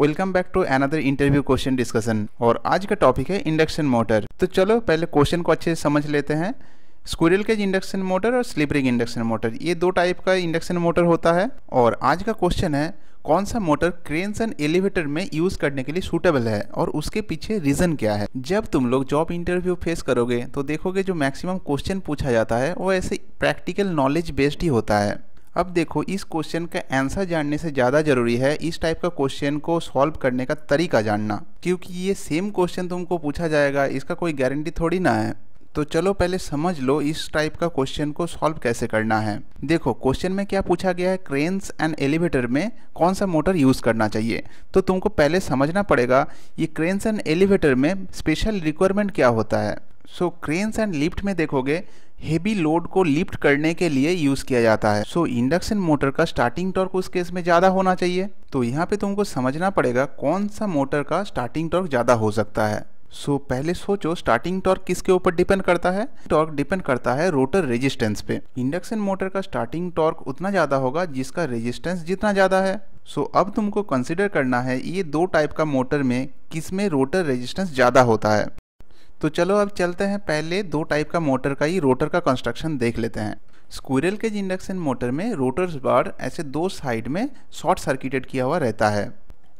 welcome back to another interview question discussion और आज का टॉपिक है इंडक्शन मोटर तो चलो पहले क्वेश्चन को अच्छे से समझ लेते हैं स्क्विरल केज इंडक्शन मोटर और स्लिपरिंग इंडक्शन मोटर ये दो टाइप का इंडक्शन मोटर होता है और आज का क्वेश्चन है कौन सा मोटर क्रेन्स एंड एलिवेटर में यूज़ करने के लिए सूटेबल है और उसके पीछे रीज़न क्या है जब तुम लोग जॉब इंटरव्यू फेस करोगे तो देखोगे जो मैक्सिमम क्वेश्चन पूछा जाता है वो ऐसे प्रैक्टिकल नॉलेज बेस्ड ही होता है अब देखो इस क्वेश्चन का आंसर जानने से ज़्यादा जरूरी है इस टाइप का क्वेश्चन को सॉल्व करने का तरीका जानना क्योंकि ये सेम क्वेश्चन तुमको पूछा जाएगा इसका कोई गारंटी थोड़ी ना है तो चलो पहले समझ लो इस टाइप का क्वेश्चन को सॉल्व कैसे करना है देखो क्वेश्चन में क्या पूछा गया है क्रेन्स एंड एलिवेटर में कौन सा मोटर यूज़ करना चाहिए तो तुमको पहले समझना पड़ेगा ये क्रेन्स एंड एलिवेटर में स्पेशल रिक्वायरमेंट क्या होता है सो क्रेन्स एंड लिफ्ट में देखोगे हेवी लोड को लिफ्ट करने के लिए यूज़ किया जाता है सो इंडक्शन मोटर का स्टार्टिंग टॉर्क उस केस में ज़्यादा होना चाहिए तो यहाँ पे तुमको समझना पड़ेगा कौन सा मोटर का स्टार्टिंग टॉर्क ज़्यादा हो सकता है सो so, पहले सोचो स्टार्टिंग टॉर्क किसके ऊपर डिपेंड करता है टॉर्क डिपेंड करता है रोटर रेजिस्टेंस पे इंडक्शन मोटर का स्टार्टिंग टॉर्क उतना ज़्यादा होगा जिसका रेजिस्टेंस जितना ज़्यादा है सो so, अब तुमको कंसिडर करना है ये दो टाइप का मोटर में किसमें रोटर रेजिस्टेंस ज़्यादा होता है तो चलो अब चलते हैं पहले दो टाइप का मोटर का ही रोटर का कंस्ट्रक्शन देख लेते हैं स्कूरल के इंडक्शन मोटर में रोटर्स बार ऐसे दो साइड में शॉर्ट सर्किटेड किया हुआ रहता है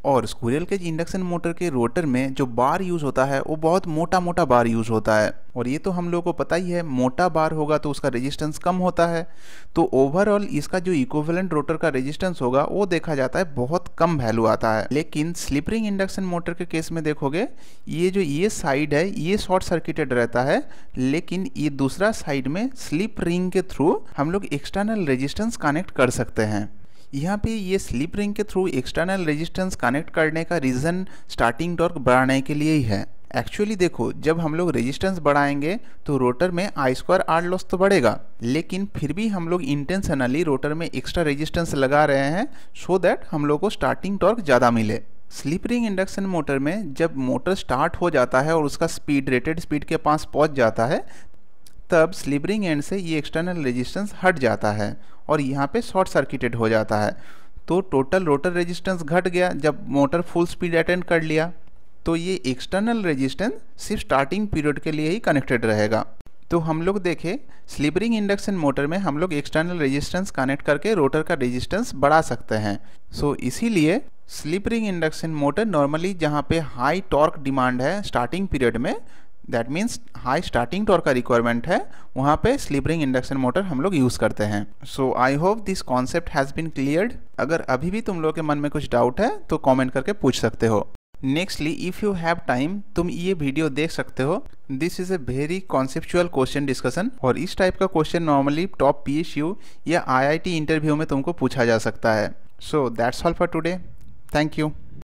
और स्कूरियल केज इंडक्शन मोटर के रोटर में जो बार यूज़ होता है वो बहुत मोटा मोटा बार यूज़ होता है और ये तो हम लोगों को पता ही है मोटा बार होगा तो उसका रेजिस्टेंस कम होता है तो ओवरऑल इसका जो इक्विवेलेंट रोटर का रेजिस्टेंस होगा वो देखा जाता है बहुत कम वैल्यू आता है लेकिन स्लिपरिंग इंडक्शन मोटर के केस में देखोगे ये जो ये साइड है ये शॉर्ट सर्किटेड रहता है लेकिन ये दूसरा साइड में स्लिप रिंग के थ्रू हम लोग एक्सटर्नल रेजिस्टेंस कनेक्ट कर सकते हैं यहाँ पे ये स्लिप रिंग के थ्रू एक्सटर्नल रेजिस्टेंस कनेक्ट करने का रीज़न स्टार्टिंग टॉर्क बढ़ाने के लिए ही है एक्चुअली देखो जब हम लोग रेजिस्टेंस बढ़ाएंगे तो रोटर में आई स्क्वायर आर लॉस तो बढ़ेगा लेकिन फिर भी हम लोग इंटेंशनली रोटर में एक्स्ट्रा रेजिस्टेंस लगा रहे हैं सो so दैट हम लोग को स्टार्टिंग टॉर्क ज़्यादा मिले स्लिप रिंग इंडक्शन मोटर में जब मोटर स्टार्ट हो जाता है और उसका स्पीड रेटेड स्पीड के पास पहुंच जाता है तब स्लिप रिंग एंड से ये एक्सटर्नल रेजिस्टेंस हट जाता है और यहाँ पे शॉर्ट सर्किटेड हो जाता है तो टोटल रोटर रेजिस्टेंस घट गया जब मोटर फुल स्पीड अटेंड कर लिया तो ये एक्सटर्नल रेजिस्टेंस सिर्फ स्टार्टिंग पीरियड के लिए ही कनेक्टेड रहेगा तो हम लोग देखें स्लिपरिंग इंडक्शन मोटर में हम लोग एक्सटर्नल रेजिस्टेंस कनेक्ट करके रोटर का रेजिस्टेंस बढ़ा सकते हैं सो so, इसीलिए स्लिपरिंग इंडक्शन मोटर नॉर्मली जहाँ पे हाई टॉर्क डिमांड है स्टार्टिंग पीरियड में that means high starting torque का रिक्वायरमेंट है वहाँ पे स्लीपरिंग रिंग इंडक्शन मोटर हम लोग यूज़ करते हैं so I hope this concept has been cleared अगर अभी भी तुम लोग के मन में कुछ डाउट है तो कॉमेंट करके पूछ सकते हो nextly if you have time तुम ये वीडियो देख सकते हो this is a very conceptual question discussion और इस टाइप का question normally top P H U या आई आई टी इंटरव्यू में तुमको पूछा जा सकता है so that's all for today thank you